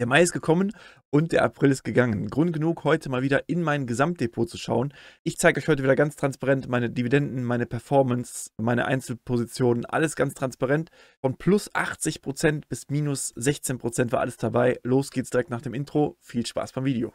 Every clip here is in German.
Der Mai ist gekommen und der April ist gegangen. Grund genug, heute mal wieder in mein Gesamtdepot zu schauen. Ich zeige euch heute wieder ganz transparent meine Dividenden, meine Performance, meine Einzelpositionen, alles ganz transparent. Von plus 80% bis minus 16% war alles dabei. Los geht's direkt nach dem Intro. Viel Spaß beim Video.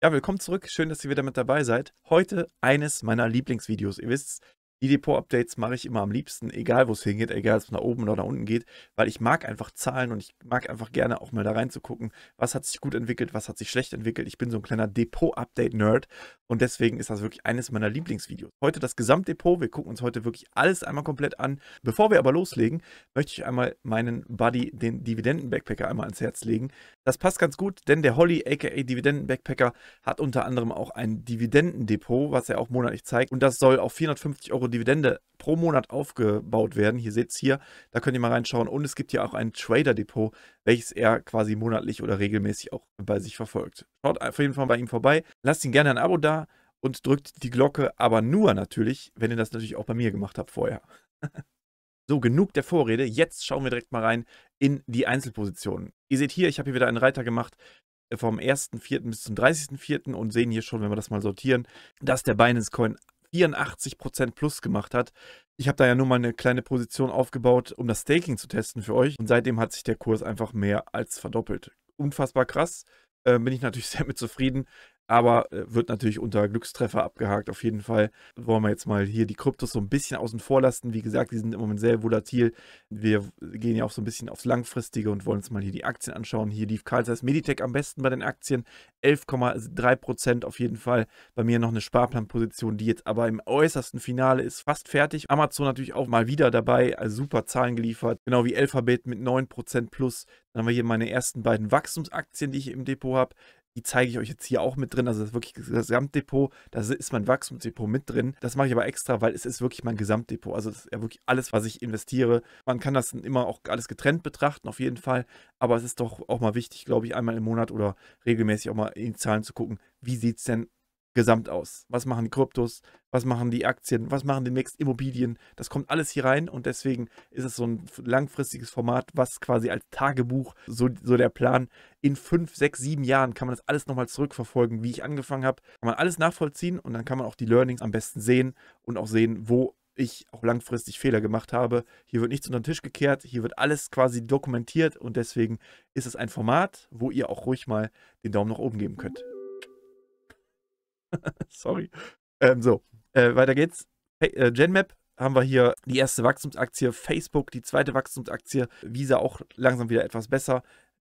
Ja, willkommen zurück. Schön, dass ihr wieder mit dabei seid. Heute eines meiner Lieblingsvideos. Ihr wisst, die Depot-Updates mache ich immer am liebsten, egal wo es hingeht, egal ob es nach oben oder nach unten geht, weil ich mag einfach Zahlen und ich mag einfach gerne auch mal da reinzugucken, was hat sich gut entwickelt, was hat sich schlecht entwickelt. Ich bin so ein kleiner Depot-Update-Nerd und deswegen ist das wirklich eines meiner Lieblingsvideos. Heute das Gesamtdepot, wir gucken uns heute wirklich alles einmal komplett an. Bevor wir aber loslegen, möchte ich einmal meinen Buddy, den Dividenden-Backpacker, einmal ans Herz legen. Das passt ganz gut, denn der Holly, aka Dividenden-Backpacker, hat unter anderem auch ein Dividendendepot, was er auch monatlich zeigt. Und das soll auf 450 Euro Dividende pro Monat aufgebaut werden. Hier seht es hier, da könnt ihr mal reinschauen. Und es gibt hier auch ein Trader-Depot, welches er quasi monatlich oder regelmäßig auch bei sich verfolgt. Schaut auf jeden Fall bei ihm vorbei. Lasst ihn gerne ein Abo da und drückt die Glocke, aber nur natürlich, wenn ihr das natürlich auch bei mir gemacht habt vorher. So, genug der Vorrede. Jetzt schauen wir direkt mal rein in die Einzelpositionen. Ihr seht hier, ich habe hier wieder einen Reiter gemacht äh, vom 1.4. bis zum 30.4. und sehen hier schon, wenn wir das mal sortieren, dass der Binance Coin 84% plus gemacht hat. Ich habe da ja nur mal eine kleine Position aufgebaut, um das Staking zu testen für euch. Und seitdem hat sich der Kurs einfach mehr als verdoppelt. Unfassbar krass. Äh, bin ich natürlich sehr mit zufrieden aber äh, wird natürlich unter Glückstreffer abgehakt. Auf jeden Fall wollen wir jetzt mal hier die Kryptos so ein bisschen außen vor lassen. Wie gesagt, die sind im Moment sehr volatil. Wir gehen ja auch so ein bisschen aufs Langfristige und wollen uns mal hier die Aktien anschauen. Hier lief Karl Zeiss Meditech am besten bei den Aktien. 11,3 auf jeden Fall. Bei mir noch eine Sparplanposition, die jetzt aber im äußersten Finale ist, fast fertig. Amazon natürlich auch mal wieder dabei, also super Zahlen geliefert. Genau wie Alphabet mit 9 plus. Dann haben wir hier meine ersten beiden Wachstumsaktien, die ich im Depot habe. Die zeige ich euch jetzt hier auch mit drin. Also das ist wirklich das Gesamtdepot. Da ist mein Wachstumsdepot mit drin. Das mache ich aber extra, weil es ist wirklich mein Gesamtdepot. Also das ist ja wirklich alles, was ich investiere. Man kann das dann immer auch alles getrennt betrachten, auf jeden Fall. Aber es ist doch auch mal wichtig, glaube ich, einmal im Monat oder regelmäßig auch mal in die Zahlen zu gucken, wie sieht es denn gesamt aus. Was machen die Kryptos? Was machen die Aktien? Was machen die demnächst Immobilien? Das kommt alles hier rein und deswegen ist es so ein langfristiges Format, was quasi als Tagebuch, so, so der Plan, in fünf, sechs, sieben Jahren kann man das alles nochmal zurückverfolgen, wie ich angefangen habe. Kann man alles nachvollziehen und dann kann man auch die Learnings am besten sehen und auch sehen, wo ich auch langfristig Fehler gemacht habe. Hier wird nichts unter den Tisch gekehrt, hier wird alles quasi dokumentiert und deswegen ist es ein Format, wo ihr auch ruhig mal den Daumen nach oben geben könnt. Sorry. Ähm, so, äh, weiter geht's. Hey, äh, Genmap haben wir hier die erste Wachstumsaktie, Facebook die zweite Wachstumsaktie, Visa auch langsam wieder etwas besser.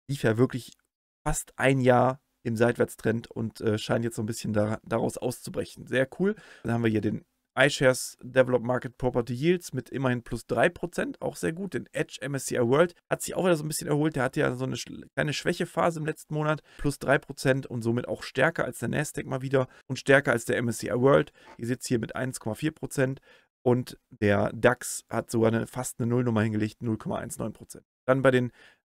Lief ja wirklich fast ein Jahr im Seitwärtstrend und äh, scheint jetzt so ein bisschen da, daraus auszubrechen. Sehr cool. Dann haben wir hier den iShares Develop Market Property Yields mit immerhin plus 3%, auch sehr gut. Den Edge MSCI World hat sich auch wieder so ein bisschen erholt. Der hatte ja so eine kleine Schwächephase im letzten Monat, plus 3% und somit auch stärker als der Nasdaq mal wieder und stärker als der MSCI World. Ihr seht es hier mit 1,4% und der DAX hat sogar eine, fast eine Nullnummer hingelegt, 0,19%. Dann bei den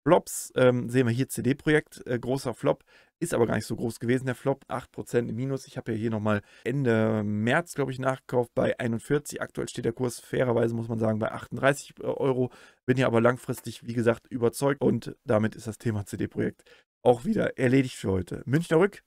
Flops ähm, sehen wir hier CD-Projekt, äh, großer Flop, ist aber gar nicht so groß gewesen, der Flop, 8% im Minus. Ich habe ja hier nochmal Ende März, glaube ich, nachgekauft bei 41. Aktuell steht der Kurs fairerweise, muss man sagen, bei 38 äh, Euro. Bin ja aber langfristig, wie gesagt, überzeugt und damit ist das Thema CD-Projekt auch wieder erledigt für heute. Münchner Rück,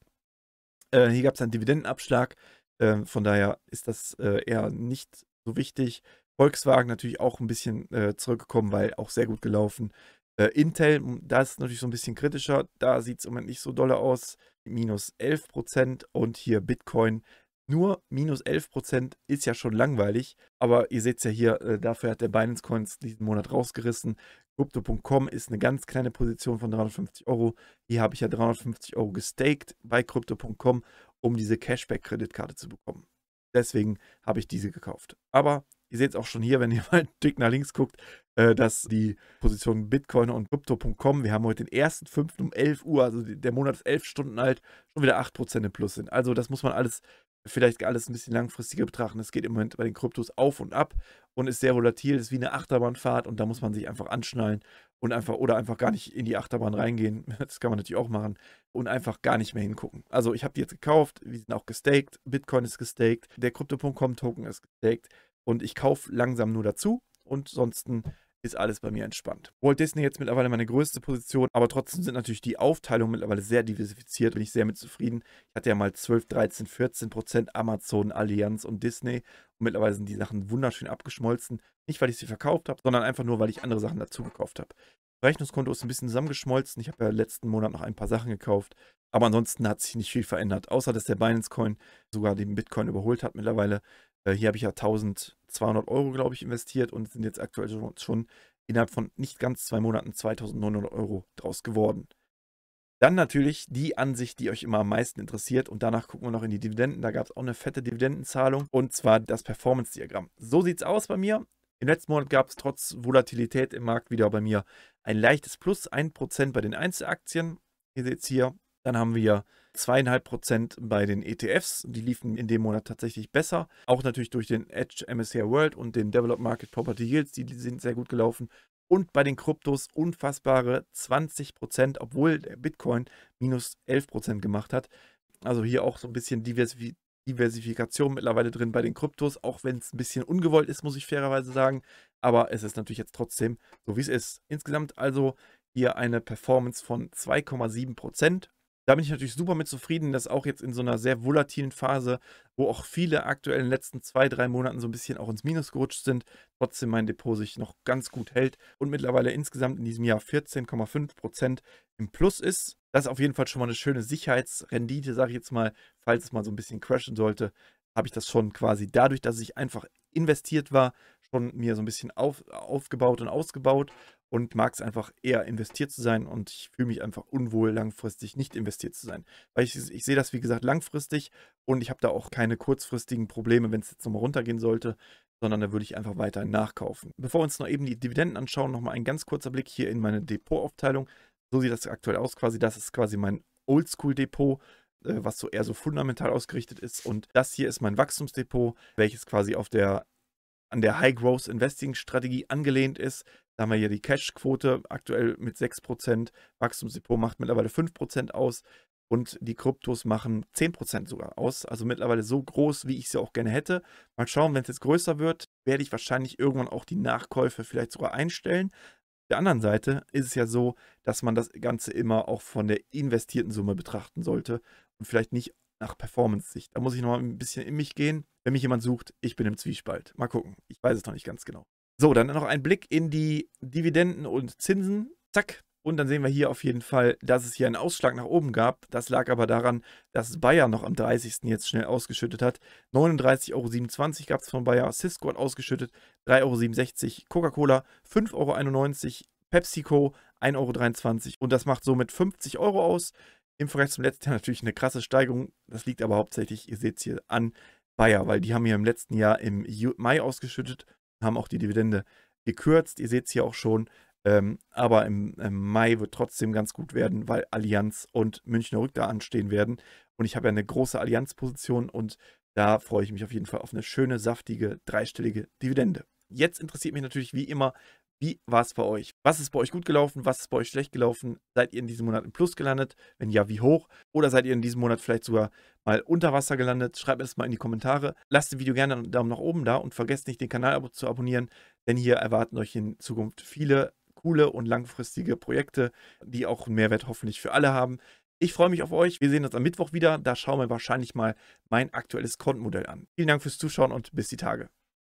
äh, hier gab es einen Dividendenabschlag, äh, von daher ist das äh, eher nicht so wichtig. Volkswagen natürlich auch ein bisschen äh, zurückgekommen, weil auch sehr gut gelaufen. Äh, Intel, da ist natürlich so ein bisschen kritischer, da sieht es im Moment nicht so dolle aus, minus 11% und hier Bitcoin nur minus 11% ist ja schon langweilig, aber ihr seht es ja hier, äh, dafür hat der Binance Coins diesen Monat rausgerissen. Crypto.com ist eine ganz kleine Position von 350 Euro. Hier habe ich ja 350 Euro gestaked bei Crypto.com, um diese Cashback-Kreditkarte zu bekommen. Deswegen habe ich diese gekauft. Aber ihr seht es auch schon hier, wenn ihr mal dick nach links guckt, äh, dass die Positionen Bitcoin und Crypto.com, wir haben heute den 1.5. um 11 Uhr, also der Monat ist 11 Stunden alt, schon wieder 8% im Plus sind. Also das muss man alles vielleicht alles ein bisschen langfristiger betrachten. Es geht im Moment bei den Kryptos auf und ab und ist sehr volatil, ist wie eine Achterbahnfahrt und da muss man sich einfach anschnallen und einfach oder einfach gar nicht in die Achterbahn reingehen. Das kann man natürlich auch machen und einfach gar nicht mehr hingucken. Also ich habe die jetzt gekauft, wir sind auch gestaked, Bitcoin ist gestaked, der Crypto.com Token ist gestaked und ich kaufe langsam nur dazu und sonst ist alles bei mir entspannt. Walt Disney jetzt mittlerweile meine größte Position, aber trotzdem sind natürlich die Aufteilungen mittlerweile sehr diversifiziert, bin ich sehr mit zufrieden. Ich hatte ja mal 12, 13, 14 Prozent Amazon, Allianz und Disney und mittlerweile sind die Sachen wunderschön abgeschmolzen. Nicht, weil ich sie verkauft habe, sondern einfach nur, weil ich andere Sachen dazu gekauft habe. Das Rechnungskonto ist ein bisschen zusammengeschmolzen. Ich habe ja letzten Monat noch ein paar Sachen gekauft. Aber ansonsten hat sich nicht viel verändert, außer dass der Binance Coin sogar den Bitcoin überholt hat mittlerweile. Äh, hier habe ich ja 1200 Euro, glaube ich, investiert und sind jetzt aktuell schon, innerhalb von nicht ganz zwei Monaten 2900 Euro draus geworden. Dann natürlich die Ansicht, die euch immer am meisten interessiert. Und danach gucken wir noch in die Dividenden. Da gab es auch eine fette Dividendenzahlung. Und zwar das Performance-Diagramm. So sieht es aus bei mir. Im letzten Monat gab es trotz Volatilität im Markt wieder bei mir ein leichtes Plus, 1% bei den Einzelaktien. Ihr seht es hier. Dann haben wir zweieinhalb Prozent bei den ETFs. Die liefen in dem Monat tatsächlich besser. Auch natürlich durch den Edge MSCI World und den Developed Market Property Yields, die, die sind sehr gut gelaufen. Und bei den Kryptos unfassbare 20 Prozent, obwohl der Bitcoin minus 11 Prozent gemacht hat. Also hier auch so ein bisschen Diversif Diversifikation mittlerweile drin bei den Kryptos, auch wenn es ein bisschen ungewollt ist, muss ich fairerweise sagen. Aber es ist natürlich jetzt trotzdem so, wie es ist. Insgesamt also hier eine Performance von 2,7 Prozent da bin ich natürlich super mit zufrieden, dass auch jetzt in so einer sehr volatilen Phase, wo auch viele aktuell in den letzten zwei, drei Monaten so ein bisschen auch ins Minus gerutscht sind, trotzdem mein Depot sich noch ganz gut hält und mittlerweile insgesamt in diesem Jahr 14,5% im Plus ist. Das ist auf jeden Fall schon mal eine schöne Sicherheitsrendite, sage ich jetzt mal, falls es mal so ein bisschen crashen sollte, habe ich das schon quasi dadurch, dass ich einfach investiert war, schon mir so ein bisschen auf, aufgebaut und ausgebaut und mag es einfach eher investiert zu sein und ich fühle mich einfach unwohl, langfristig nicht investiert zu sein. Weil ich, ich sehe das, wie gesagt, langfristig und ich habe da auch keine kurzfristigen Probleme, wenn es jetzt nochmal runtergehen sollte, sondern da würde ich einfach weiter nachkaufen. Bevor wir uns noch eben die Dividenden anschauen, nochmal ein ganz kurzer Blick hier in meine Depotaufteilung. So sieht das aktuell aus quasi. Das ist quasi mein Oldschool-Depot äh, was so eher so fundamental ausgerichtet ist. Und das hier ist mein Wachstumsdepot, welches quasi auf der an der High Growth Investing Strategie angelehnt ist. Da haben wir hier die Cash-Quote aktuell mit 6%, Wachstumsdepot macht mittlerweile 5% aus und die Kryptos machen 10% sogar aus. Also mittlerweile so groß, wie ich sie auch gerne hätte. Mal schauen, wenn es jetzt größer wird, werde ich wahrscheinlich irgendwann auch die Nachkäufe vielleicht sogar einstellen. Auf der anderen Seite ist es ja so, dass man das Ganze immer auch von der investierten Summe betrachten sollte und vielleicht nicht nach Performance-Sicht. Da muss ich nochmal ein bisschen in mich gehen. Wenn mich jemand sucht, ich bin im Zwiespalt. Mal gucken. Ich weiß es noch nicht ganz genau. So, dann noch ein Blick in die Dividenden und Zinsen. Zack. Und dann sehen wir hier auf jeden Fall, dass es hier einen Ausschlag nach oben gab. Das lag aber daran, dass Bayer noch am 30. jetzt schnell ausgeschüttet hat. 39,27 Euro gab es von Bayer. Cisco hat ausgeschüttet 3,67 Euro. Coca-Cola 5,91 Euro. PepsiCo 1,23 Euro. Und das macht somit 50 Euro aus im Vergleich zum letzten Jahr natürlich eine krasse Steigerung. Das liegt aber hauptsächlich, ihr seht es hier, an Bayer, weil die haben hier im letzten Jahr im Mai ausgeschüttet, haben auch die Dividende gekürzt. Ihr seht es hier auch schon. Ähm, aber im, im, Mai wird trotzdem ganz gut werden, weil Allianz und Münchner Rück da anstehen werden. Und ich habe ja eine große Allianz-Position und da freue ich mich auf jeden Fall auf eine schöne, saftige, dreistellige Dividende. Jetzt interessiert mich natürlich wie immer, wie war es bei euch? Was ist bei euch gut gelaufen? Was ist bei euch schlecht gelaufen? Seid ihr in diesem Monat im Plus gelandet? Wenn ja, wie hoch? Oder seid ihr in diesem Monat vielleicht sogar mal unter Wasser gelandet? Schreibt es mal in die Kommentare. Lasst dem Video gerne einen Daumen nach oben da und vergesst nicht, den Kanal zu abonnieren, denn hier erwarten euch in Zukunft viele coole und langfristige Projekte, die auch einen Mehrwert hoffentlich für alle haben. Ich freue mich auf euch. Wir sehen uns am Mittwoch wieder. Da schauen wir wahrscheinlich mal mein aktuelles Kontenmodell an. Vielen Dank fürs Zuschauen und bis die Tage.